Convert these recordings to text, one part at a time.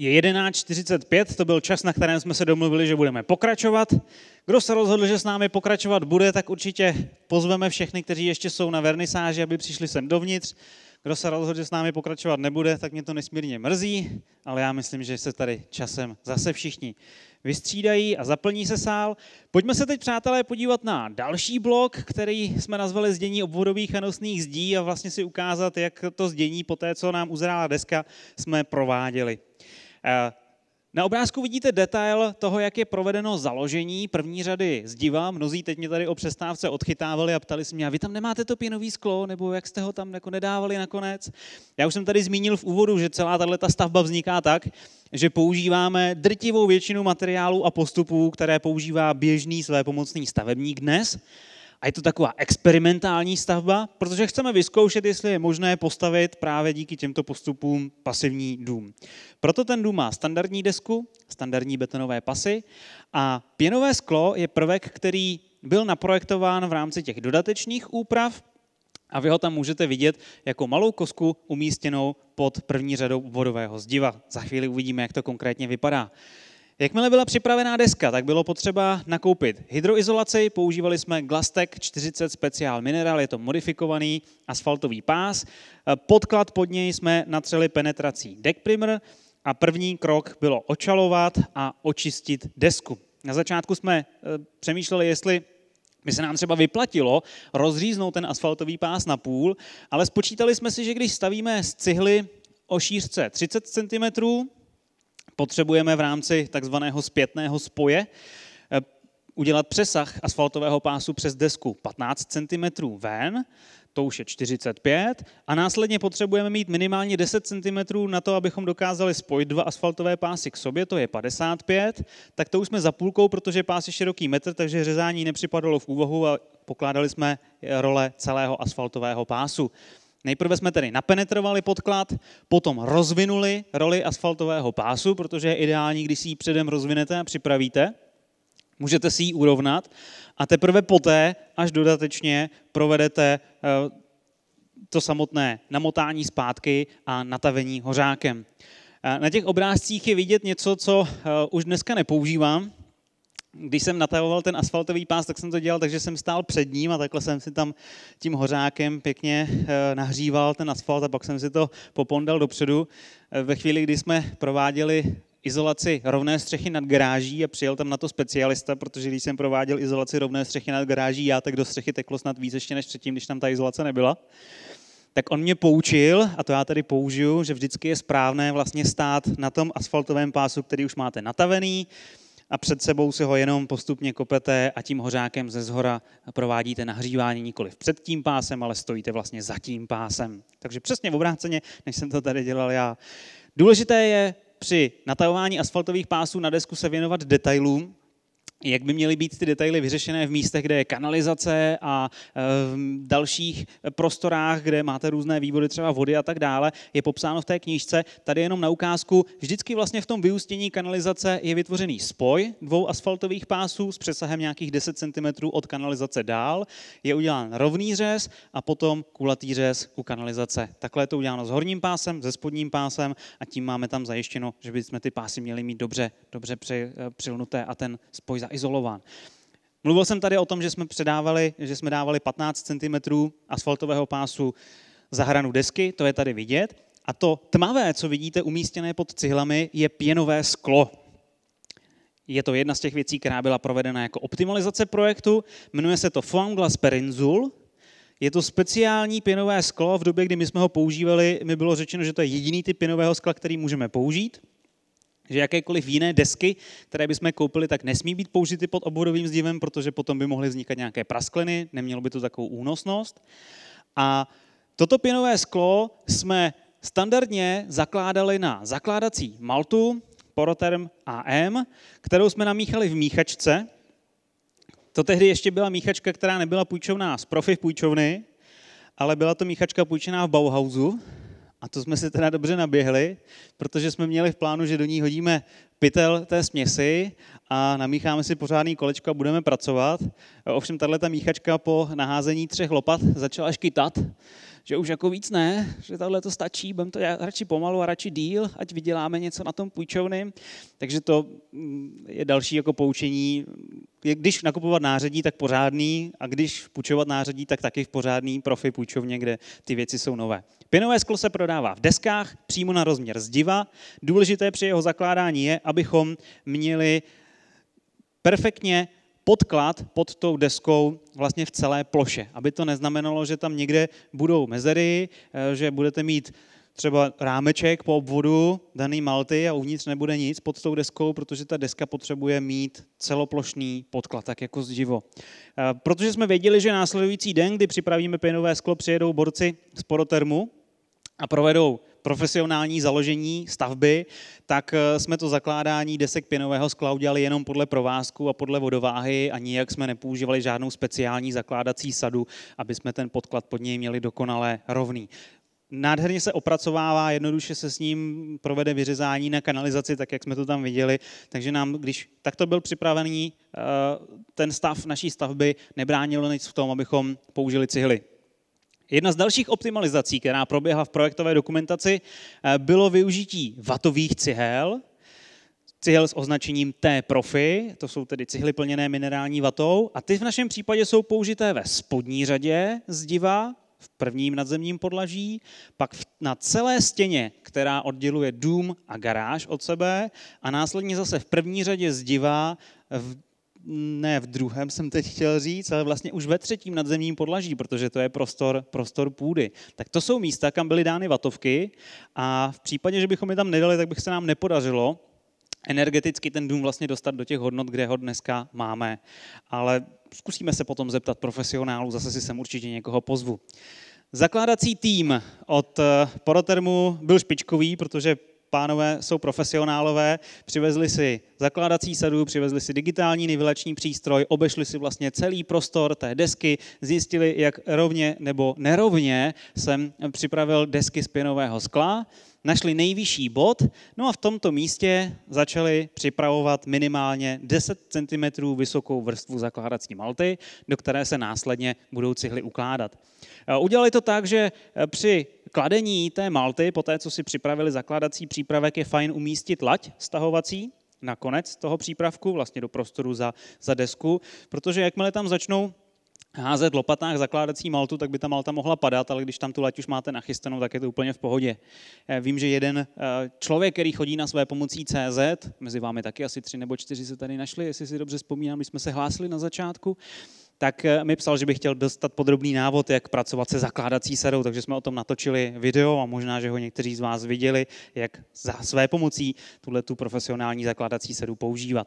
Je 11.45, to byl čas, na kterém jsme se domluvili, že budeme pokračovat. Kdo se rozhodl, že s námi pokračovat bude, tak určitě pozveme všechny, kteří ještě jsou na vernisáži, aby přišli sem dovnitř. Kdo se rozhodl, že s námi pokračovat nebude, tak mě to nesmírně mrzí, ale já myslím, že se tady časem zase všichni vystřídají a zaplní se sál. Pojďme se teď, přátelé, podívat na další blok, který jsme nazvali Zdění obvodových a nosných zdí a vlastně si ukázat, jak to zdění po té, co nám uzrála deska, jsme prováděli. Eh, na obrázku vidíte detail toho, jak je provedeno založení první řady diva. Mnozí teď mě tady o přestávce odchytávali a ptali se mě, a vy tam nemáte to pěnový sklo, nebo jak jste ho tam jako nedávali nakonec? Já už jsem tady zmínil v úvodu, že celá tato stavba vzniká tak, že používáme drtivou většinu materiálu a postupů, které používá běžný své pomocný stavebník dnes a je to taková experimentální stavba, protože chceme vyzkoušet, jestli je možné postavit právě díky těmto postupům pasivní dům. Proto ten dům má standardní desku, standardní betonové pasy a pěnové sklo je prvek, který byl naprojektován v rámci těch dodatečných úprav a vy ho tam můžete vidět jako malou kosku umístěnou pod první řadou obvodového zdiva. Za chvíli uvidíme, jak to konkrétně vypadá. Jakmile byla připravená deska, tak bylo potřeba nakoupit hydroizolaci, používali jsme Glastek 40 speciál minerál, je to modifikovaný asfaltový pás. Eh, podklad pod něj jsme natřeli penetrací deck primer a první krok bylo očalovat a očistit desku. Na začátku jsme eh, přemýšleli, jestli by se nám třeba vyplatilo rozříznout ten asfaltový pás na půl, ale spočítali jsme si, že když stavíme z cihly o šířce 30 cm, potřebujeme v rámci takzvaného zpětného spoje eh, udělat přesah asfaltového pásu přes desku 15 cm ven, to už je 45, a následně potřebujeme mít minimálně 10 cm na to, abychom dokázali spojit dva asfaltové pásy k sobě, to je 55, tak to už jsme za půlkou, protože pás je široký metr, takže řezání nepřipadalo v úvahu a pokládali jsme role celého asfaltového pásu. Nejprve jsme tedy napenetrovali podklad, potom rozvinuli roli asfaltového pásu, protože je ideální, když si ji předem rozvinete a připravíte. Můžete si ji urovnat a teprve poté, až dodatečně provedete eh, to samotné namotání zpátky a natavení hořákem. Eh, na těch obrázcích je vidět něco, co eh, už dneska nepoužívám, když jsem natahoval ten asfaltový pás, tak jsem to dělal, takže jsem stál před ním a takhle jsem si tam tím hořákem pěkně eh, nahříval ten asfalt a pak jsem si to popondal dopředu. Eh, ve chvíli, kdy jsme prováděli izolaci rovné střechy nad garáží a přijel tam na to specialista, protože když jsem prováděl izolaci rovné střechy nad garáží, já tak do střechy teklo snad víc ještě než předtím, když tam ta izolace nebyla tak on mě poučil, a to já tady použiju, že vždycky je správné vlastně stát na tom asfaltovém pásu, který už máte natavený, a před sebou si ho jenom postupně kopete a tím hořákem ze zhora provádíte nahřívání nikoli před tím pásem, ale stojíte vlastně za tím pásem. Takže přesně v obráceně, než jsem to tady dělal já. Důležité je při natajování asfaltových pásů na desku se věnovat detailům, jak by měly být ty detaily vyřešené v místech, kde je kanalizace a eh, v dalších prostorách, kde máte různé vývody třeba vody a tak dále, je popsáno v té knížce. Tady jenom na ukázku, vždycky vlastně v tom vyústění kanalizace je vytvořený spoj dvou asfaltových pásů s přesahem nějakých 10 cm od kanalizace dál, je udělán rovný řez a potom kulatý řez u kanalizace. Takhle je to uděláno s horním pásem, se spodním pásem a tím máme tam zajištěno, že bychom ty pásy měli mít dobře, dobře eh, přilnuté a ten spoj ahoj, zaizolován. Mluvil jsem tady o tom, že jsme předávali, že jsme dávali 15 cm asfaltového pásu za hranu desky, to je tady vidět. A to tmavé, co vidíte umístěné pod cihlami, je pěnové sklo. Je to jedna z těch věcí, která byla provedena jako optimalizace projektu. Jmenuje se to Foamglass Perinzul. Je to speciální pěnové sklo. V době, kdy my jsme ho používali, mi bylo řečeno, že to je jediný typ pěnového skla, který můžeme použít že jakékoliv jiné desky, které bychom koupili, tak nesmí být použity pod obvodovým zdivem, protože potom by mohly vznikat nějaké praskliny, nemělo by to takovou únosnost. A toto pěnové sklo jsme standardně zakládali na zakládací maltu Poroterm AM, kterou jsme namíchali v míchačce. To tehdy ještě byla míchačka, která nebyla půjčovná z profi půjčovny, ale byla to míchačka půjčená v Bauhausu, a to jsme si teda dobře naběhli, protože jsme měli v plánu, že do ní hodíme pytel té směsi a namícháme si pořádný kolečko a budeme pracovat. Ovšem tahle ta míchačka po naházení třech lopat začala škytat, že už jako víc ne, že tohle to stačí, budeme to radši pomalu a radši díl, ať vyděláme něco na tom půjčovny. Takže to mm, je další jako poučení. Když nakupovat nářadí, tak pořádný, a když půjčovat nářadí, tak taky v pořádný profi půjčovně, kde ty věci jsou nové. Pinové sklo se prodává v deskách přímo na rozměr zdiva. Důležité při jeho zakládání je, abychom měli perfektně podklad pod tou deskou vlastně v celé ploše, aby to neznamenalo, že tam někde budou mezery, eh, že budete mít třeba rámeček po obvodu daný malty a uvnitř nebude nic pod tou deskou, protože ta deska potřebuje mít celoplošný podklad, tak jako zdivo. Eh, protože jsme věděli, že následující den, kdy připravíme pěnové sklo, přijedou borci z porotermu a provedou profesionální založení stavby, tak eh, jsme to zakládání desek pěnového skla udělali jenom podle provázku a podle vodováhy a nijak jsme nepoužívali žádnou speciální zakládací sadu, aby jsme ten podklad pod něj měli dokonale rovný. Nádherně se opracovává, jednoduše se s ním provede vyřezání na kanalizaci, tak jak jsme to tam viděli. Takže nám, když takto byl připravený eh, ten stav naší stavby, nebránilo nic v tom, abychom použili cihly. Jedna z dalších optimalizací, která proběhla v projektové dokumentaci, eh, bylo využití vatových cihel, cihel s označením T-profi, to jsou tedy cihly plněné minerální vatou, a ty v našem případě jsou použité ve spodní řadě zdiva, v prvním nadzemním podlaží, pak na celé stěně, která odděluje dům a garáž od sebe a následně zase v první řadě zdiva v ne v druhém jsem teď chtěl říct, ale vlastně už ve třetím nadzemním podlaží, protože to je prostor, prostor půdy. Tak to jsou místa, kam byly dány vatovky a v případě, že bychom je tam nedali, tak bych se nám nepodařilo energeticky ten dům vlastně dostat do těch hodnot, kde ho dneska máme. Ale zkusíme se potom zeptat profesionálů, zase si sem určitě někoho pozvu. Zakládací tým od eh, Porotermu byl špičkový, protože pánové jsou profesionálové, přivezli si zakládací sadu, přivezli si digitální nivelační přístroj, obešli si vlastně celý prostor té desky, zjistili, jak rovně nebo nerovně jsem připravil desky z pěnového skla, našli nejvyšší bod, no a v tomto místě začali připravovat minimálně 10 cm vysokou vrstvu zakládací malty, do které se následně budou cihly ukládat. Udělali to tak, že při kladení té malty, po té, co si připravili zakládací přípravek, je fajn umístit lať stahovací na konec toho přípravku, vlastně do prostoru za, za desku, protože jakmile tam začnou házet lopatách zakládací maltu, tak by ta malta mohla padat, ale když tam tu lať už máte nachystanou, tak je to úplně v pohodě. Eh, vím, že jeden eh, člověk, který chodí na své pomocí CZ, mezi vámi taky asi tři nebo čtyři se tady našli, jestli si dobře vzpomínám, my jsme se hlásili na začátku, tak eh, mi psal, že by chtěl dostat podrobný návod, jak pracovat se zakládací sadou, takže jsme o tom natočili video a možná, že ho někteří z vás viděli, jak za své pomocí tuhle tu profesionální zakládací sedu používat.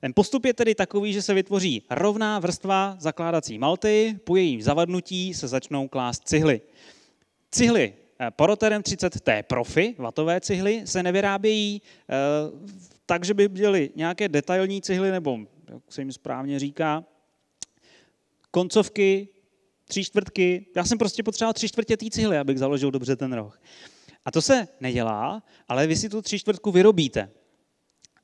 Ten postup je tedy takový, že se vytvoří rovná vrstva zakládací malty, po jejím zavadnutí se začnou klást cihly. Cihly eh, Poroterem 30T Profi, vatové cihly, se nevyrábějí eh, tak, že by byly nějaké detailní cihly, nebo jak se jim správně říká, koncovky, tři čtvrtky. Já jsem prostě potřeboval tři čtvrtě té cihly, abych založil dobře ten roh. A to se nedělá, ale vy si tu tři čtvrtku vyrobíte.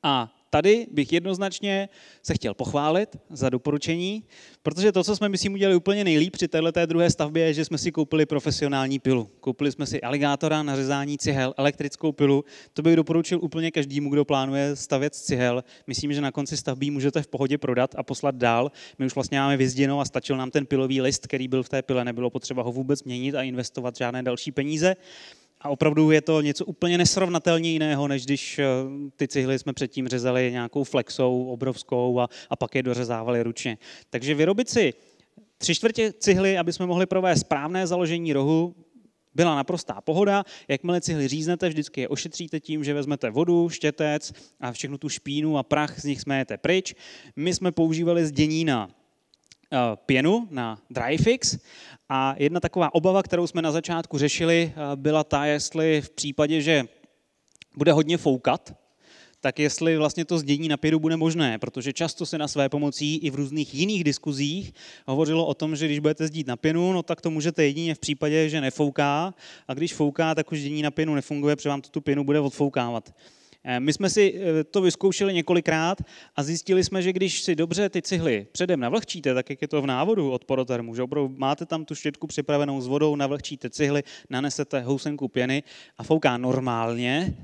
A tady bych jednoznačně se chtěl pochválit za doporučení, protože to, co jsme, myslím, udělali úplně nejlíp při této té druhé stavbě, je, že jsme si koupili profesionální pilu. Koupili jsme si aligátora na řezání cihel, elektrickou pilu. To bych doporučil úplně každému, kdo plánuje stavět z cihel. Myslím, že na konci stavby můžete v pohodě prodat a poslat dál. My už vlastně máme vyzděno a stačil nám ten pilový list, který byl v té pile, nebylo potřeba ho vůbec měnit a investovat žádné další peníze. A opravdu je to něco úplně nesrovnatelně jiného, než když eh, ty cihly jsme předtím řezali nějakou flexou obrovskou a, a pak je dořezávali ručně. Takže vyrobit si tři čtvrtě cihly, aby jsme mohli provést správné založení rohu, byla naprostá pohoda. Jakmile cihly říznete, vždycky je ošetříte tím, že vezmete vodu, štětec a všechnu tu špínu a prach z nich smějete. pryč. My jsme používali na Eh, pěnu na DryFix a jedna taková obava, kterou jsme na začátku řešili, eh, byla ta, jestli v případě, že bude hodně foukat, tak jestli vlastně to zdění na pěru bude možné, protože často se na své pomocí i v různých jiných diskuzích hovořilo o tom, že když budete zdít na pěnu, no tak to můžete jedině v případě, že nefouká a když fouká, tak už zdění na pěnu nefunguje, protože vám to tu pěnu bude odfoukávat. Eh, my jsme si eh, to vyzkoušeli několikrát a zjistili jsme, že když si dobře ty cihly předem navlhčíte, tak jak je to v návodu od porotermu, že opravdu máte tam tu štětku připravenou s vodou, navlhčíte cihly, nanesete housenku pěny a fouká normálně,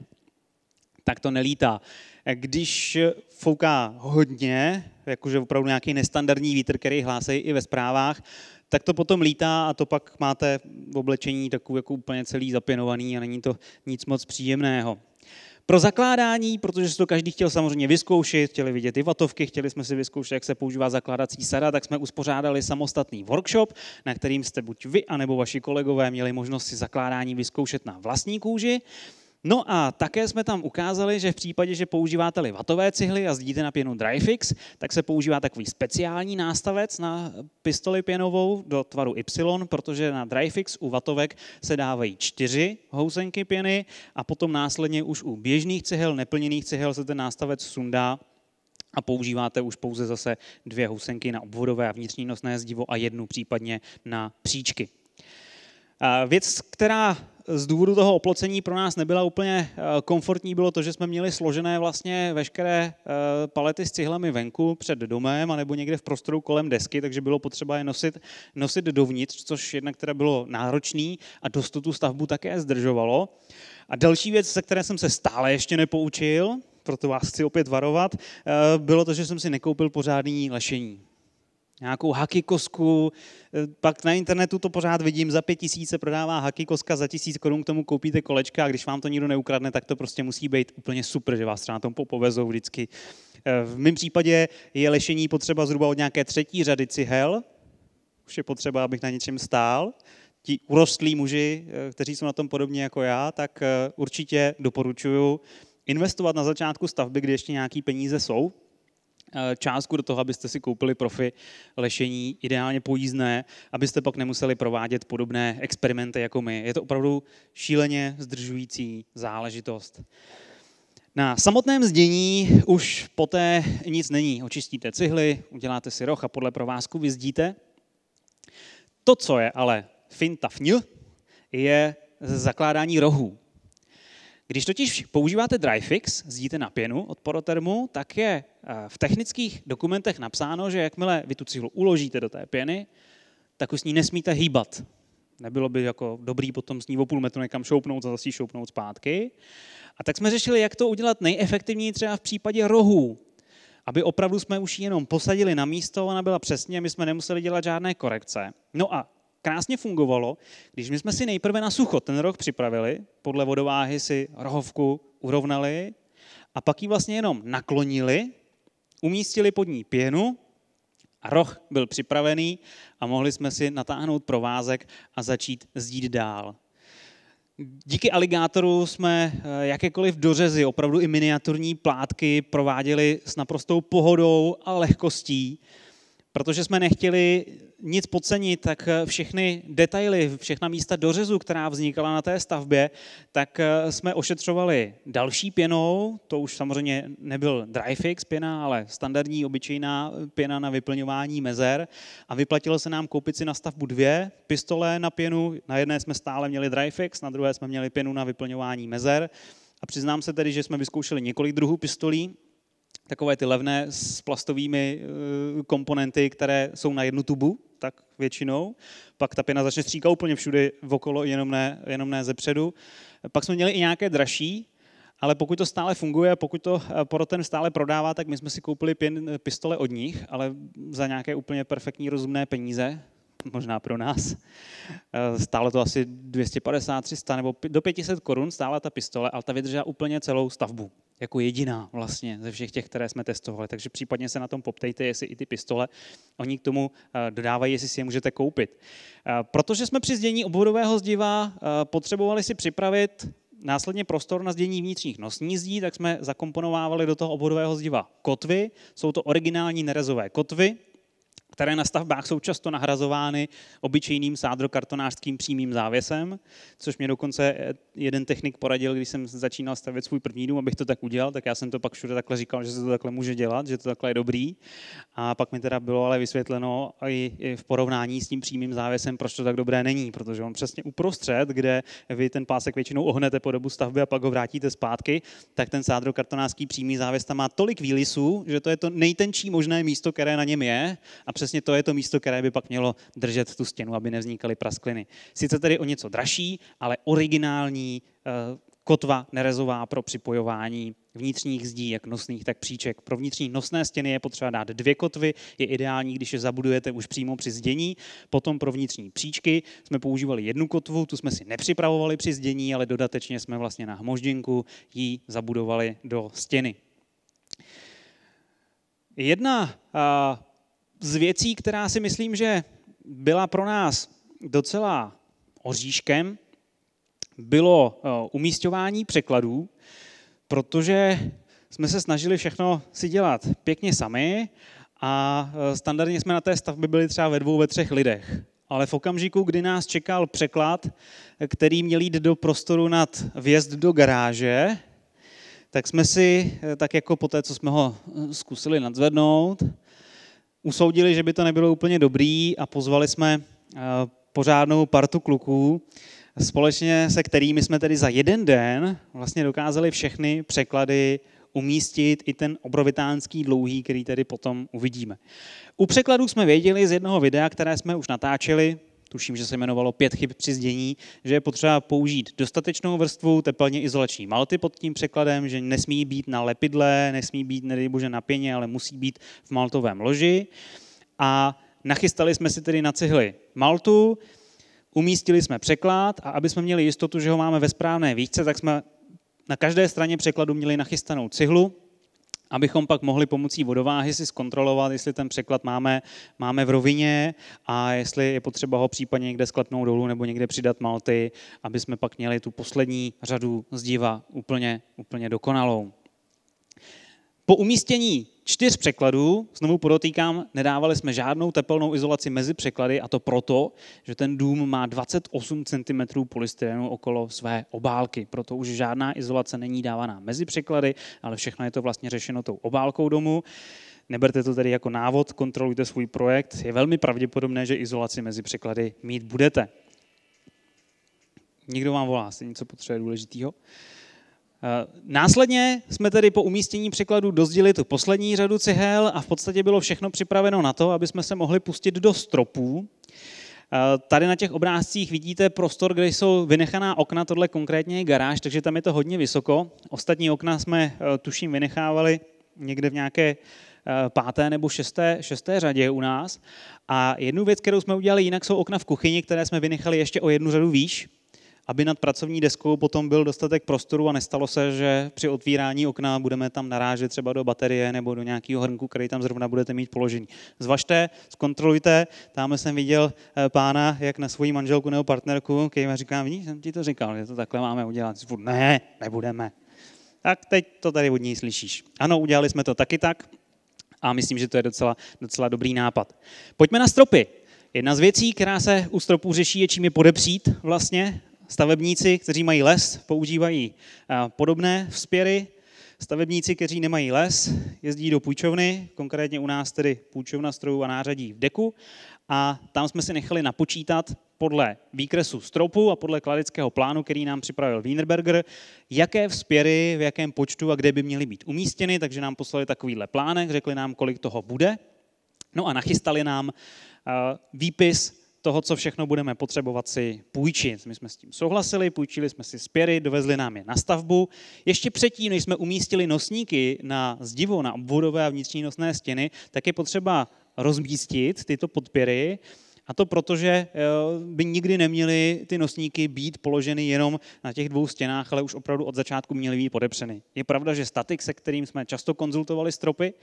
tak to nelítá. Eh, když fouká hodně, jakože opravdu nějaký nestandardní vítr, který hlásí i ve zprávách, tak to potom lítá a to pak máte v oblečení takový jako úplně celý zapěnovaný a není to nic moc příjemného. Pro zakládání, protože si to každý chtěl samozřejmě vyzkoušet, chtěli vidět i vatovky, chtěli jsme si vyzkoušet, jak se používá zakládací sada, tak jsme uspořádali samostatný workshop, na kterým jste buď vy, anebo vaši kolegové měli možnost si zakládání vyzkoušet na vlastní kůži. No a také jsme tam ukázali, že v případě, že používáte-li vatové cihly a zdíte na pěnu Dryfix, tak se používá takový speciální nástavec na pistoli pěnovou do tvaru Y, protože na Dryfix u vatovek se dávají čtyři housenky pěny a potom následně už u běžných cihel, neplněných cihel se ten nástavec sundá a používáte už pouze zase dvě housenky na obvodové a vnitřní nosné zdivo a jednu případně na příčky. Věc, která z důvodu toho oplocení pro nás nebyla úplně eh, komfortní, bylo to, že jsme měli složené vlastně veškeré eh, palety s cihlami venku před domem anebo někde v prostoru kolem desky, takže bylo potřeba je nosit, nosit dovnitř, což jednak teda bylo náročný a dost tu stavbu také zdržovalo. A další věc, ze které jsem se stále ještě nepoučil, proto vás chci opět varovat, eh, bylo to, že jsem si nekoupil pořádný lešení nějakou hakikosku, eh, pak na internetu to pořád vidím, za pět tisíce prodává hakikoska, za tisíc korun k tomu koupíte kolečka a když vám to nikdo neukradne, tak to prostě musí být úplně super, že vás třeba na tom popovezou vždycky. Eh, v mém případě je lešení potřeba zhruba od nějaké třetí řady cihel, už je potřeba, abych na něčem stál. Ti urostlí muži, eh, kteří jsou na tom podobně jako já, tak určitě doporučuju investovat na začátku stavby, kde ještě nějaký peníze jsou, Eh, částku do toho, abyste si koupili profi lešení, ideálně pojízdné, abyste pak nemuseli provádět podobné experimenty jako my. Je to opravdu šíleně zdržující záležitost. Na samotném zdění už poté nic není. Očistíte cihly, uděláte si roh a podle provázku vyzdíte. To, co je ale finta fňl, je zakládání rohů. Když totiž používáte DryFix, zdíte na pěnu od porotermu, tak je eh, v technických dokumentech napsáno, že jakmile vy tu cihlu uložíte do té pěny, tak už s ní nesmíte hýbat. Nebylo by jako dobrý potom s ní o půl metru někam šoupnout, zase šoupnout zpátky. A tak jsme řešili, jak to udělat nejefektivněji třeba v případě rohů, aby opravdu jsme už ji jenom posadili na místo, ona byla přesně, my jsme nemuseli dělat žádné korekce. No a krásně fungovalo, když my jsme si nejprve na sucho ten roh připravili, podle vodováhy si rohovku urovnali a pak ji vlastně jenom naklonili, umístili pod ní pěnu a roh byl připravený a mohli jsme si natáhnout provázek a začít zdít dál. Díky aligátoru jsme eh, jakékoliv dořezy, opravdu i miniaturní plátky, prováděli s naprostou pohodou a lehkostí. Protože jsme nechtěli nic podcenit, tak eh, všechny detaily, všechna místa dořezu, která vznikala na té stavbě, tak eh, jsme ošetřovali další pěnou, to už samozřejmě nebyl dry fix pěna, ale standardní obyčejná eh, pěna na vyplňování mezer a vyplatilo se nám koupit si na stavbu dvě pistole na pěnu, na jedné jsme stále měli dry fix, na druhé jsme měli pěnu na vyplňování mezer a přiznám se tedy, že jsme vyzkoušeli několik druhů pistolí, takové ty levné s plastovými eh, komponenty, které jsou na jednu tubu, tak většinou. Pak ta pěna začne stříkat úplně všude okolo, jenom ne, jenom ne ze předu. Pak jsme měli i nějaké dražší, ale pokud to stále funguje, pokud to eh, Poroten stále prodává, tak my jsme si koupili pěn, eh, pistole od nich, ale za nějaké úplně perfektní rozumné peníze, možná pro nás. Stálo to asi 250, 300 nebo do 500 korun stála ta pistole, ale ta vydržela úplně celou stavbu jako jediná vlastně ze všech těch, které jsme testovali. Takže případně se na tom poptejte, jestli i ty pistole, oni k tomu eh, dodávají, jestli si je můžete koupit. Eh, protože jsme při zdění obvodového zdiva eh, potřebovali si připravit následně prostor na zdění vnitřních nosní zdí, tak jsme zakomponovávali do toho obvodového zdiva kotvy. Jsou to originální nerezové kotvy, které na stavbách jsou často nahrazovány obyčejným sádrokartonářským přímým závěsem, což mě dokonce eh, jeden technik poradil, když jsem začínal stavět svůj první dům, abych to tak udělal, tak já jsem to pak všude takhle říkal, že se to takhle může dělat, že to takhle je dobrý. A pak mi teda bylo ale vysvětleno i v porovnání s tím přímým závěsem, proč to tak dobré není, protože on přesně uprostřed, kde vy ten pásek většinou ohnete po dobu stavby a pak ho vrátíte zpátky, tak ten sádrokartonářský přímý závěs tam má tolik výlisů, že to je to nejtenčí možné místo, které na něm je a přes přesně to je to místo, které by pak mělo držet tu stěnu, aby nevznikaly praskliny. Sice tedy o něco dražší, ale originální eh, kotva nerezová pro připojování vnitřních zdí, jak nosných, tak příček. Pro vnitřní nosné stěny je potřeba dát dvě kotvy, je ideální, když je zabudujete už přímo při zdění. Potom pro vnitřní příčky jsme používali jednu kotvu, tu jsme si nepřipravovali při zdění, ale dodatečně jsme vlastně na hmoždinku ji zabudovali do stěny. Jedna eh, z věcí, která si myslím, že byla pro nás docela oříškem, bylo eh, umístování překladů, protože jsme se snažili všechno si dělat pěkně sami a eh, standardně jsme na té stavbě byli třeba ve dvou, ve třech lidech. Ale v okamžiku, kdy nás čekal překlad, který měl jít do prostoru nad vjezd do garáže, tak jsme si, eh, tak jako po té, co jsme ho zkusili nadzvednout, usoudili, že by to nebylo úplně dobrý a pozvali jsme eh, pořádnou partu kluků, společně se kterými jsme tedy za jeden den vlastně dokázali všechny překlady umístit i ten obrovitánský dlouhý, který tedy potom uvidíme. U překladů jsme věděli z jednoho videa, které jsme už natáčeli, tuším, že se jmenovalo pět chyb při zdění, že je potřeba použít dostatečnou vrstvu tepelně izolační malty pod tím překladem, že nesmí být na lepidle, nesmí být, nedej bože, na pěně, ale musí být v maltovém loži. A nachystali jsme si tedy na cihly maltu, umístili jsme překlad a aby jsme měli jistotu, že ho máme ve správné výšce, tak jsme na každé straně překladu měli nachystanou cihlu, abychom pak mohli pomocí vodováhy si zkontrolovat, jestli ten překlad máme, máme v rovině a jestli je potřeba ho případně někde sklepnout dolů nebo někde přidat malty, aby jsme pak měli tu poslední řadu zdiva úplně, úplně dokonalou. Po umístění čtyř překladů, znovu podotýkám, nedávali jsme žádnou tepelnou izolaci mezi překlady a to proto, že ten dům má 28 cm polystyrenu okolo své obálky. Proto už žádná izolace není dávaná mezi překlady, ale všechno je to vlastně řešeno tou obálkou domu. Neberte to tedy jako návod, kontrolujte svůj projekt. Je velmi pravděpodobné, že izolaci mezi překlady mít budete. Nikdo vám volá, jestli něco potřebuje důležitého. Eh, následně jsme tedy po umístění překladu dozdili tu poslední řadu cihel a v podstatě bylo všechno připraveno na to, aby jsme se mohli pustit do stropů. Eh, tady na těch obrázcích vidíte prostor, kde jsou vynechaná okna, tohle konkrétně je garáž, takže tam je to hodně vysoko. Ostatní okna jsme, eh, tuším, vynechávali někde v nějaké páté nebo šesté, šesté řadě u nás. A jednu věc, kterou jsme udělali jinak, jsou okna v kuchyni, které jsme vynechali ještě o jednu řadu výš, aby nad pracovní deskou potom byl dostatek prostoru a nestalo se, že při otvírání okna budeme tam narážet třeba do baterie nebo do nějakého hrnku, který tam zrovna budete mít položený. Zvažte, zkontrolujte. Tam jsem viděl eh, pána, jak na svoji manželku nebo partnerku, který říká, vidíš, jsem ti to říkal, že to takhle máme udělat. ne, nebudeme. Tak teď to tady od ní slyšíš. Ano, udělali jsme to taky tak a myslím, že to je docela, docela dobrý nápad. Pojďme na stropy. Jedna z věcí, která se u stropů řeší, je čím je podepřít vlastně Stavebníci, kteří mají les, používají eh, podobné vzpěry. Stavebníci, kteří nemají les, jezdí do půjčovny, konkrétně u nás tedy půjčovna strojů a nářadí v Deku a tam jsme si nechali napočítat podle výkresu stropu a podle kladického plánu, který nám připravil Wienerberger, jaké vzpěry, v jakém počtu a kde by měly být umístěny, takže nám poslali takovýhle plánek, řekli nám, kolik toho bude. No a nachystali nám eh, výpis toho, co všechno budeme potřebovat si půjčit. My jsme s tím souhlasili, půjčili jsme si spěry, dovezli nám je na stavbu. Ještě předtím, než jsme umístili nosníky na zdivo, na obvodové a vnitřní nosné stěny, tak je potřeba rozmístit tyto podpěry a to proto, že eh, by nikdy neměly ty nosníky být položeny jenom na těch dvou stěnách, ale už opravdu od začátku měly být podepřeny. Je pravda, že statik, se kterým jsme často konzultovali stropy,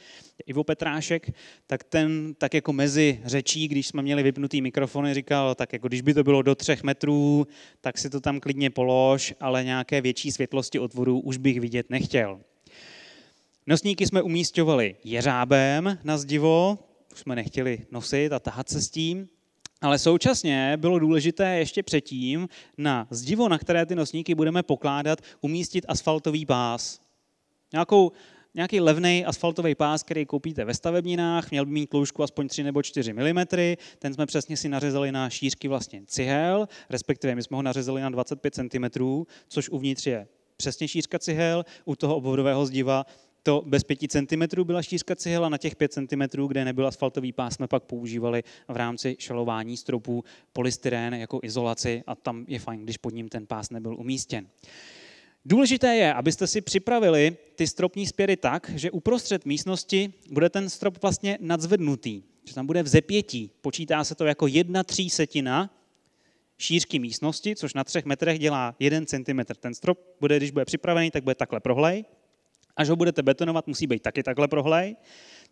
Ivo Petrášek, tak ten tak jako mezi řečí, když jsme měli vypnutý mikrofony, říkal, tak jako když by to bylo do třech metrů, tak si to tam klidně polož, ale nějaké větší světlosti otvorů už bych vidět nechtěl. Nosníky jsme umístovali jeřábem na zdivo, už jsme nechtěli nosit a tahat se s tím. Ale současně bylo důležité ještě předtím na zdivo, na které ty nosníky budeme pokládat, umístit asfaltový pás. Nějakou, nějaký levný asfaltový pás, který koupíte ve stavebninách, měl by mít tloušku aspoň 3 nebo 4 mm, ten jsme přesně si nařezali na šířky vlastně cihel, respektive my jsme ho nařezali na 25 cm, což uvnitř je přesně šířka cihel, u toho obvodového zdiva to bez 5 cm byla štířka cihel a na těch 5 cm, kde nebyl asfaltový pás, jsme pak používali v rámci šalování stropů polystyrén jako izolaci a tam je fajn, když pod ním ten pás nebyl umístěn. Důležité je, abyste si připravili ty stropní spěry tak, že uprostřed místnosti bude ten strop vlastně nadzvednutý, že tam bude vzepětí. Počítá se to jako jedna třísetina šířky místnosti, což na třech metrech dělá jeden centimetr. Ten strop bude, když bude připravený, tak bude takhle prohlej Až ho budete betonovat, musí být taky takhle prohlej.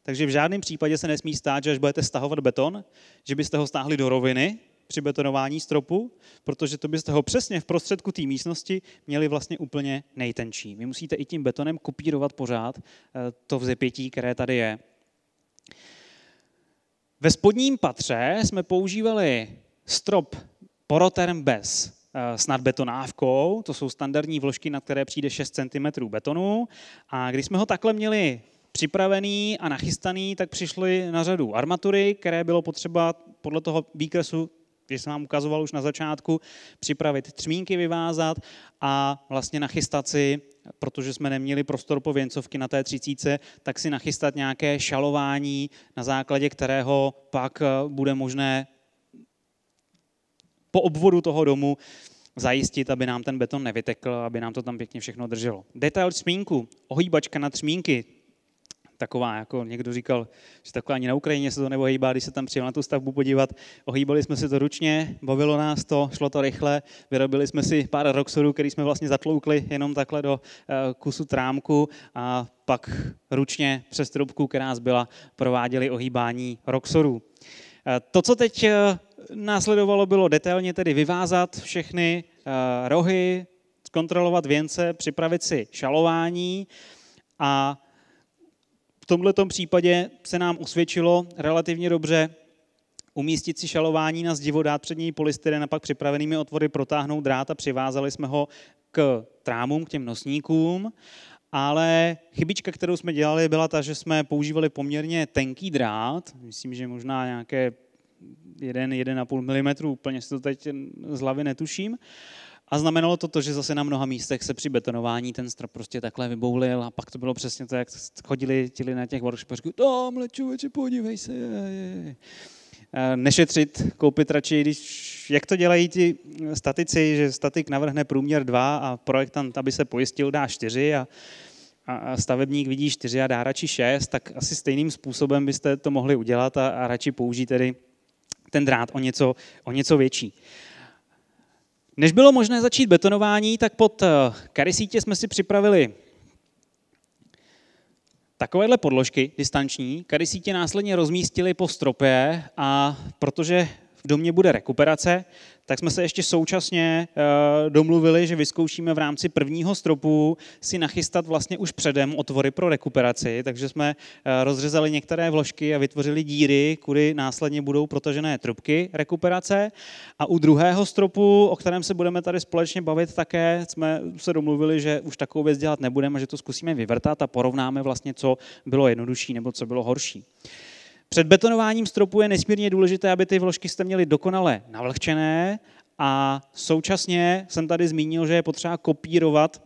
Takže v žádném případě se nesmí stát, že až budete stahovat beton, že byste ho stáhli do roviny při betonování stropu, protože to byste ho přesně v prostředku té místnosti měli vlastně úplně nejtenčí. Vy musíte i tím betonem kopírovat pořád eh, to vzepětí, které tady je. Ve spodním patře jsme používali strop poroterm bez Eh, snad betonávkou, to jsou standardní vložky, na které přijde 6 cm betonu. A když jsme ho takhle měli připravený a nachystaný, tak přišly na řadu armatury, které bylo potřeba podle toho výkresu který jsem vám ukazoval už na začátku, připravit třmínky, vyvázat a vlastně nachystat si, protože jsme neměli prostor po věncovky na té třicíce, tak si nachystat nějaké šalování, na základě kterého pak eh, bude možné po obvodu toho domu zajistit, aby nám ten beton nevytekl, aby nám to tam pěkně všechno drželo. Detail třmínku, ohýbačka na třmínky, taková, jako někdo říkal, že takhle ani na Ukrajině se to hýbá, když se tam přijel na tu stavbu podívat. Ohýbali jsme si to ručně, bavilo nás to, šlo to rychle, vyrobili jsme si pár roxorů, který jsme vlastně zatloukli jenom takhle do eh, kusu trámku a pak ručně přes trubku, která nás byla, prováděli ohýbání roxorů. Eh, to, co teď eh, následovalo bylo detailně tedy vyvázat všechny eh, rohy, zkontrolovat věnce, připravit si šalování a v tomto případě se nám usvědčilo relativně dobře umístit si šalování na zdivo, dát před něj polystyren a pak připravenými otvory protáhnout drát a přivázali jsme ho k trámům, k těm nosníkům. Ale chybička, kterou jsme dělali, byla ta, že jsme používali poměrně tenký drát, myslím, že možná nějaké Jeden a půl milimetru, úplně si to teď z hlavy netuším. A znamenalo to to, že zase na mnoha místech se při betonování ten strop prostě takhle vyboulil a pak to bylo přesně to, jak chodili ti na těch workshopech, tamhle no, člověče, podívej se. Nešetřit, koupit radši, když, jak to dělají ti statici, že statik navrhne průměr 2 a projektant, aby se pojistil, dá 4 a, a stavebník vidí 4 a dá radši 6, tak asi stejným způsobem byste to mohli udělat a, a radši použít tedy ten drát o něco, o něco větší. Než bylo možné začít betonování, tak pod eh, karisítě jsme si připravili takovéhle podložky distanční. Karisítě následně rozmístili po stropě a protože domě bude rekuperace, tak jsme se ještě současně eh, domluvili, že vyzkoušíme v rámci prvního stropu si nachystat vlastně už předem otvory pro rekuperaci, takže jsme eh, rozřezali některé vložky a vytvořili díry, kudy následně budou protažené trubky rekuperace. A u druhého stropu, o kterém se budeme tady společně bavit také, jsme se domluvili, že už takovou věc dělat nebudeme, že to zkusíme vyvrtat a porovnáme vlastně, co bylo jednodušší nebo co bylo horší. Před betonováním stropu je nesmírně důležité, aby ty vložky jste měli dokonale navlhčené a současně jsem tady zmínil, že je potřeba kopírovat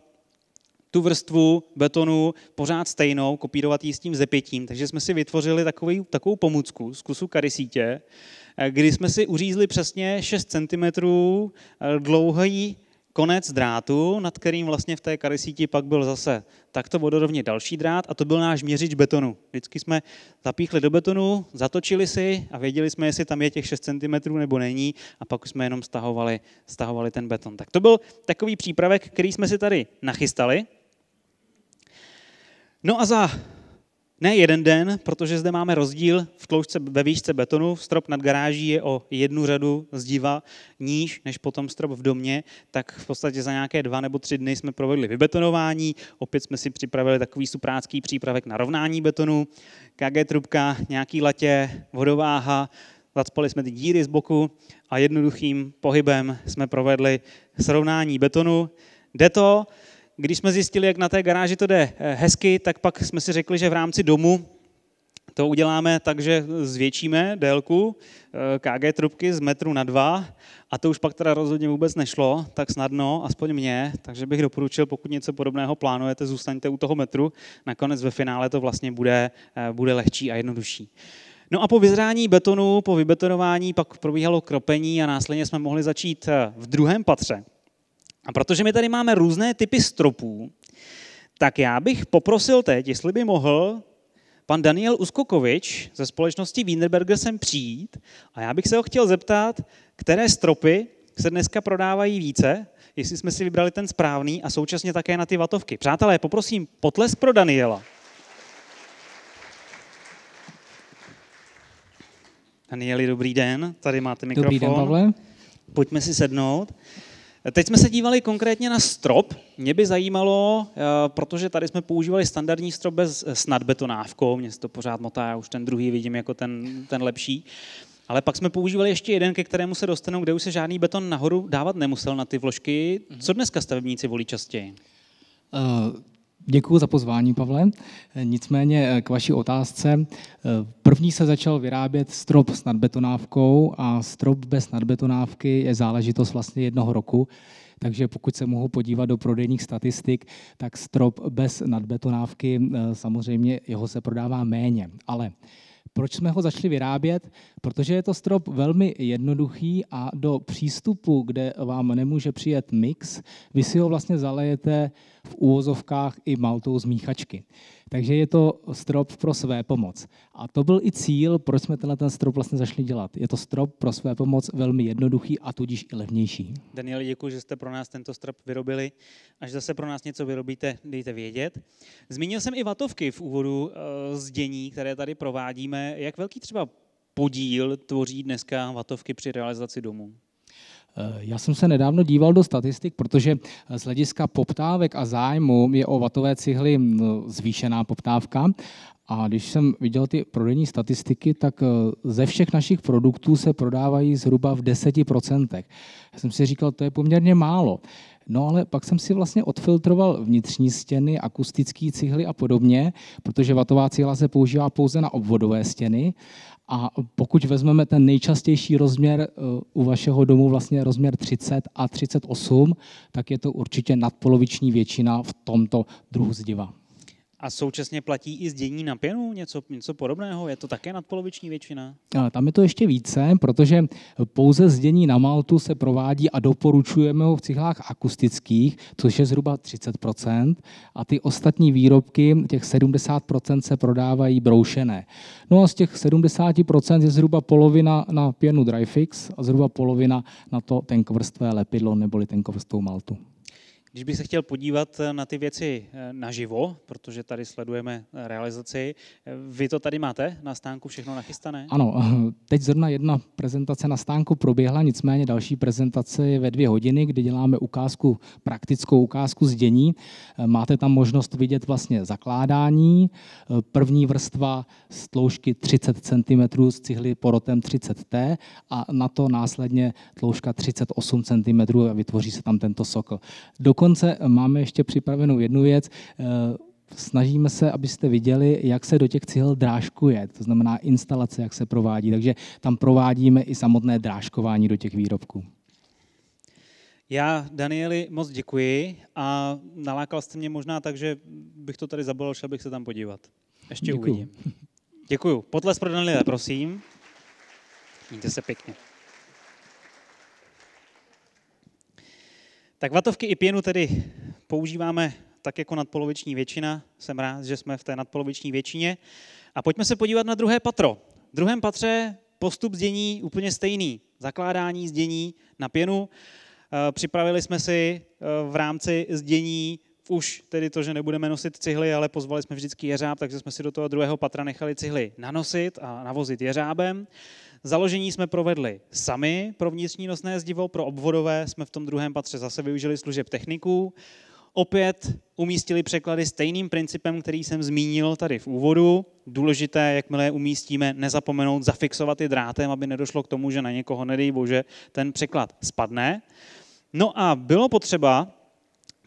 tu vrstvu betonu pořád stejnou, kopírovat ji s tím zepětím. Takže jsme si vytvořili takový, takovou pomůcku z kusu karisítě, eh, kdy jsme si uřízli přesně 6 cm eh, dlouhý konec drátu, nad kterým vlastně v té karisíti pak byl zase takto vodorovně další drát a to byl náš měřič betonu. Vždycky jsme zapíchli do betonu, zatočili si a věděli jsme, jestli tam je těch 6 cm nebo není a pak jsme jenom stahovali, stahovali ten beton. Tak to byl takový přípravek, který jsme si tady nachystali. No a za ne jeden den, protože zde máme rozdíl v tloušce ve výšce betonu. Strop nad garáží je o jednu řadu zdiva níž než potom strop v domě, tak v podstatě za nějaké dva nebo tři dny jsme provedli vybetonování. Opět jsme si připravili takový suprácký přípravek na rovnání betonu, KG trubka, nějaký latě, vodováha, zacpali jsme ty díry z boku a jednoduchým pohybem jsme provedli srovnání betonu. Jde to, když jsme zjistili, jak na té garáži to jde eh, hezky, tak pak jsme si řekli, že v rámci domu to uděláme tak, že zvětšíme délku eh, KG trubky z metru na dva a to už pak teda rozhodně vůbec nešlo, tak snadno, aspoň mě, takže bych doporučil, pokud něco podobného plánujete, zůstaňte u toho metru, nakonec ve finále to vlastně bude, eh, bude lehčí a jednodušší. No a po vyzrání betonu, po vybetonování pak probíhalo kropení a následně jsme mohli začít v druhém patře, a protože my tady máme různé typy stropů, tak já bych poprosil teď, jestli by mohl pan Daniel Uskokovič ze společnosti Wienerberger sem přijít a já bych se ho chtěl zeptat, které stropy se dneska prodávají více, jestli jsme si vybrali ten správný a současně také na ty vatovky. Přátelé, poprosím potlesk pro Daniela. Danieli, dobrý den, tady máte mikrofon. Dobrý den, Pavle. Pojďme si sednout. Teď jsme se dívali konkrétně na strop. Mě by zajímalo, eh, protože tady jsme používali standardní strop bez, eh, s nadbetonávkou, mě se to pořád motá, já už ten druhý vidím jako ten, ten lepší. Ale pak jsme používali ještě jeden, ke kterému se dostanou, kde už se žádný beton nahoru dávat nemusel na ty vložky. Mhm. Co dneska stavebníci volí častěji? Eh, Děkuji za pozvání, Pavle. Nicméně eh, k vaší otázce. Eh, první se začal vyrábět strop s nadbetonávkou a strop bez nadbetonávky je záležitost vlastně jednoho roku. Takže pokud se mohu podívat do prodejních statistik, tak strop bez nadbetonávky eh, samozřejmě jeho se prodává méně. Ale proč jsme ho začali vyrábět? Protože je to strop velmi jednoduchý a do přístupu, kde vám nemůže přijet mix, vy si ho vlastně zalejete v úvozovkách i maltou z míchačky. Takže je to strop pro své pomoc. A to byl i cíl, proč jsme tenhle ten strop vlastně zašli dělat. Je to strop pro své pomoc velmi jednoduchý a tudíž i levnější. Daniel, děkuji, že jste pro nás tento strop vyrobili. Až zase pro nás něco vyrobíte, dejte vědět. Zmínil jsem i vatovky v úvodu eh, z dění, které tady provádíme. Jak velký třeba podíl tvoří dneska vatovky při realizaci domů? Eh, já jsem se nedávno díval do statistik, protože eh, z hlediska poptávek a zájmu je o vatové cihly zvýšená poptávka. A když jsem viděl ty prodejní statistiky, tak eh, ze všech našich produktů se prodávají zhruba v 10%. Já jsem si říkal, to je poměrně málo. No ale pak jsem si vlastně odfiltroval vnitřní stěny, akustické cihly a podobně, protože vatová cihla se používá pouze na obvodové stěny a pokud vezmeme ten nejčastější rozměr eh, u vašeho domu, vlastně rozměr 30 a 38, tak je to určitě nadpoloviční většina v tomto druhu zdiva. A současně platí i zdění na pěnu něco, něco podobného? Je to také nadpoloviční většina? A tam je to ještě více, protože pouze zdění na Maltu se provádí a doporučujeme ho v cihlách akustických, což je zhruba 30%, a ty ostatní výrobky, těch 70% se prodávají broušené. No a z těch 70% je zhruba polovina na pěnu Dryfix a zhruba polovina na to tenkovrstvé lepidlo neboli tenkovrstvou Maltu. Když bych se chtěl podívat eh, na ty věci eh, naživo, protože tady sledujeme eh, realizaci, vy to tady máte na stánku všechno nachystané? Ano, teď zrovna jedna prezentace na stánku proběhla, nicméně další prezentace je ve dvě hodiny, kdy děláme ukázku, praktickou ukázku z dění. Máte tam možnost vidět vlastně zakládání, první vrstva z tloušky 30 cm z cihly porotem 30T a na to následně tlouška 38 cm a vytvoří se tam tento sokl. Do dokonce máme ještě připravenou jednu věc eh, snažíme se, abyste viděli, jak se do těch cihel drážkuje, to znamená instalace, jak se provádí. Takže tam provádíme i samotné drážkování do těch výrobků. Já, Danieli, moc děkuji a nalákal jste mě možná tak, že bych to tady zabolil, šel bych se tam podívat. Ještě Děkuju. uvidím. Děkuju. Potles pro Daniela, prosím. Mějte se pěkně. Tak vatovky i pěnu tedy používáme tak jako nadpoloviční většina. Jsem rád, že jsme v té nadpoloviční většině. A pojďme se podívat na druhé patro. V druhém patře postup zdění úplně stejný. Zakládání zdění na pěnu. Eh, připravili jsme si eh, v rámci zdění už tedy to, že nebudeme nosit cihly, ale pozvali jsme vždycky jeřáb, takže jsme si do toho druhého patra nechali cihly nanosit a navozit jeřábem. Založení jsme provedli sami pro vnitřní nosné zdivo, pro obvodové jsme v tom druhém patře zase využili služeb techniků. Opět umístili překlady stejným principem, který jsem zmínil tady v úvodu. Důležité, jakmile je umístíme, nezapomenout zafixovat je drátem, aby nedošlo k tomu, že na někoho, nedej bože, ten překlad spadne. No a bylo potřeba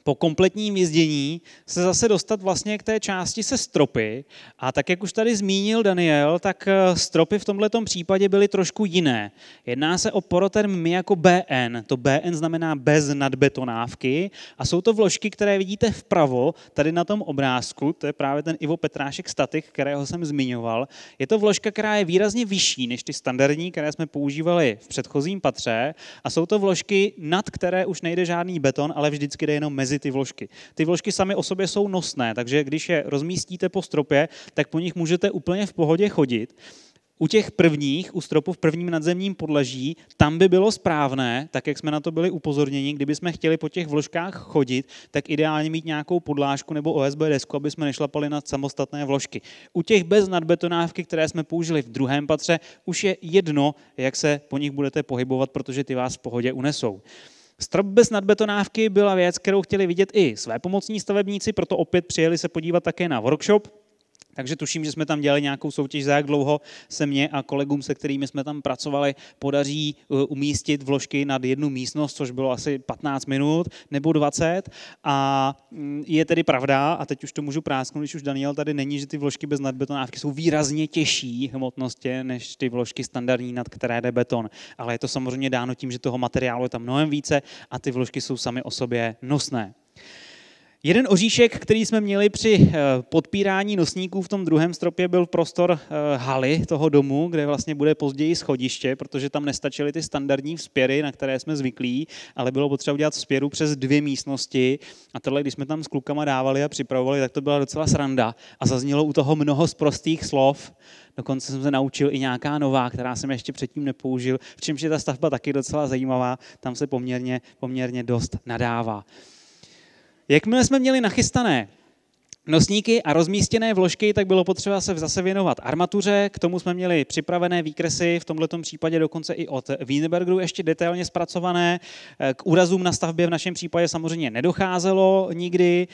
po kompletním jezdění se zase dostat vlastně k té části se stropy. A tak, jak už tady zmínil Daniel, tak eh, stropy v tomto případě byly trošku jiné. Jedná se o poroterm my jako BN. To BN znamená bez nadbetonávky a jsou to vložky, které vidíte vpravo, tady na tom obrázku, to je právě ten Ivo Petrášek statik, kterého jsem zmiňoval. Je to vložka, která je výrazně vyšší než ty standardní, které jsme používali v předchozím patře a jsou to vložky, nad které už nejde žádný beton, ale vždycky jde jenom mezi mezi ty vložky. Ty vložky sami o sobě jsou nosné, takže když je rozmístíte po stropě, tak po nich můžete úplně v pohodě chodit. U těch prvních, u stropu v prvním nadzemním podlaží, tam by bylo správné, tak jak jsme na to byli upozorněni, kdyby jsme chtěli po těch vložkách chodit, tak ideálně mít nějakou podlážku nebo OSB desku, aby jsme nešlapali na samostatné vložky. U těch bez nadbetonávky, které jsme použili v druhém patře, už je jedno, jak se po nich budete pohybovat, protože ty vás v pohodě unesou. Strop bez nadbetonávky byla věc, kterou chtěli vidět i své pomocní stavebníci, proto opět přijeli se podívat také na workshop takže tuším, že jsme tam dělali nějakou soutěž, za jak dlouho se mě a kolegům, se kterými jsme tam pracovali, podaří eh, umístit vložky nad jednu místnost, což bylo asi 15 minut nebo 20. A mm, je tedy pravda, a teď už to můžu prásknout, když už Daniel tady není, že ty vložky bez nadbetonávky jsou výrazně těžší hmotnostě než ty vložky standardní, nad které jde beton. Ale je to samozřejmě dáno tím, že toho materiálu je tam mnohem více a ty vložky jsou sami o sobě nosné. Jeden oříšek, který jsme měli při eh, podpírání nosníků v tom druhém stropě, byl prostor eh, haly toho domu, kde vlastně bude později schodiště, protože tam nestačily ty standardní vzpěry, na které jsme zvyklí, ale bylo potřeba udělat vzpěru přes dvě místnosti. A tohle, když jsme tam s klukama dávali a připravovali, tak to byla docela sranda. A zaznělo u toho mnoho z prostých slov. Dokonce jsem se naučil i nějaká nová, která jsem ještě předtím nepoužil, v čemž je ta stavba taky docela zajímavá, tam se poměrně, poměrně dost nadává. Jakmile jsme měli nachystané nosníky a rozmístěné vložky, tak bylo potřeba se zase věnovat armatuře, k tomu jsme měli připravené výkresy, v tomto případě dokonce i od Wienerbergeru ještě detailně zpracované, k úrazům na stavbě v našem případě samozřejmě nedocházelo nikdy,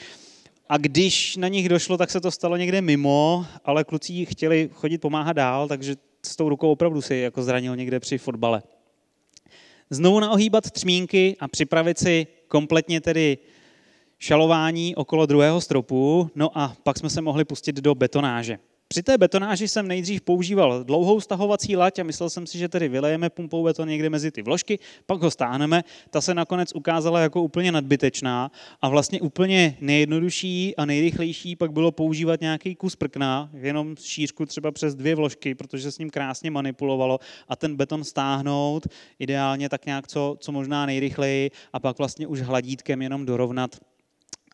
a když na nich došlo, tak se to stalo někde mimo, ale kluci chtěli chodit pomáhat dál, takže s tou rukou opravdu si jako zranil někde při fotbale. Znovu naohýbat třmínky a připravit si kompletně tedy šalování okolo druhého stropu, no a pak jsme se mohli pustit do betonáže. Při té betonáži jsem nejdřív používal dlouhou stahovací lať a myslel jsem si, že tedy vylejeme pumpou beton někde mezi ty vložky, pak ho stáhneme. Ta se nakonec ukázala jako úplně nadbytečná a vlastně úplně nejjednodušší a nejrychlejší pak bylo používat nějaký kus prkna, jenom šířku třeba přes dvě vložky, protože s ním krásně manipulovalo a ten beton stáhnout ideálně tak nějak co, co možná nejrychleji a pak vlastně už hladítkem jenom dorovnat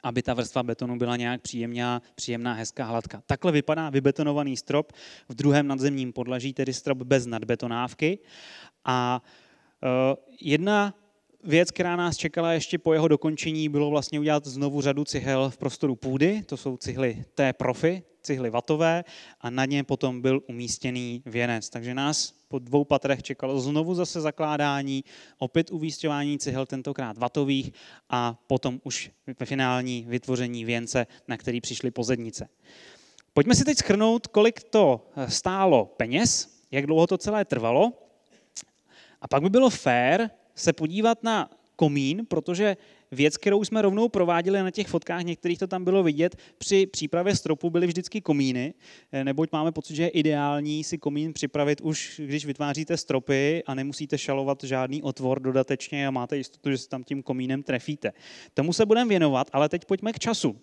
aby ta vrstva betonu byla nějak příjemná, příjemná, hezká, hladká. Takhle vypadá vybetonovaný strop v druhém nadzemním podlaží, tedy strop bez nadbetonávky. A e, jedna věc, která nás čekala ještě po jeho dokončení, bylo vlastně udělat znovu řadu cihel v prostoru půdy, to jsou cihly T-profy, cihly vatové a na ně potom byl umístěný věnec. Takže nás po dvou patrech čekalo znovu zase zakládání, opět uvístěvání cihel, tentokrát vatových a potom už finální vytvoření věnce, na který přišly pozednice. Pojďme si teď schrnout, kolik to stálo peněz, jak dlouho to celé trvalo. A pak by bylo fér se podívat na komín, protože věc, kterou jsme rovnou prováděli na těch fotkách, některých to tam bylo vidět, při přípravě stropu byly vždycky komíny, eh, neboť máme pocit, že je ideální si komín připravit už, když vytváříte stropy a nemusíte šalovat žádný otvor dodatečně a máte jistotu, že se tam tím komínem trefíte. Tomu se budeme věnovat, ale teď pojďme k času.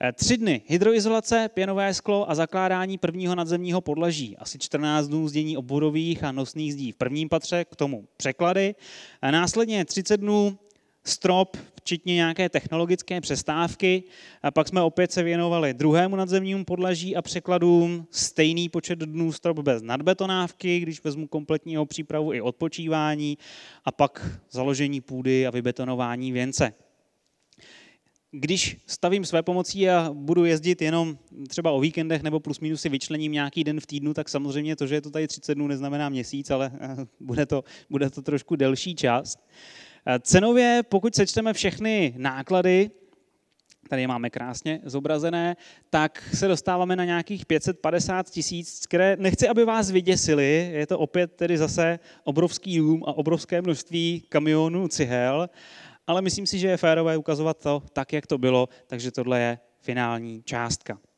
Eh, tři dny hydroizolace, pěnové sklo a zakládání prvního nadzemního podlaží. Asi 14 dnů zdění obvodových a nosných zdí v prvním patře, k tomu překlady. A eh, následně 30 dnů strop, včetně nějaké technologické přestávky. A eh, pak jsme opět se věnovali druhému nadzemnímu podlaží a překladům. Stejný počet dnů strop bez nadbetonávky, když vezmu kompletního přípravu i odpočívání. A pak založení půdy a vybetonování věnce když stavím své pomocí a budu jezdit jenom třeba o víkendech nebo plus minus si vyčlením nějaký den v týdnu, tak samozřejmě to, že je to tady 30 dnů, neznamená měsíc, ale eh, bude to, bude to trošku delší čas. Eh, cenově, pokud sečteme všechny náklady, tady je máme krásně zobrazené, tak se dostáváme na nějakých 550 tisíc, které nechci, aby vás vyděsili, je to opět tedy zase obrovský dům a obrovské množství kamionů cihel, ale myslím si, že je férové ukazovat to tak, jak to bylo, takže tohle je finální částka.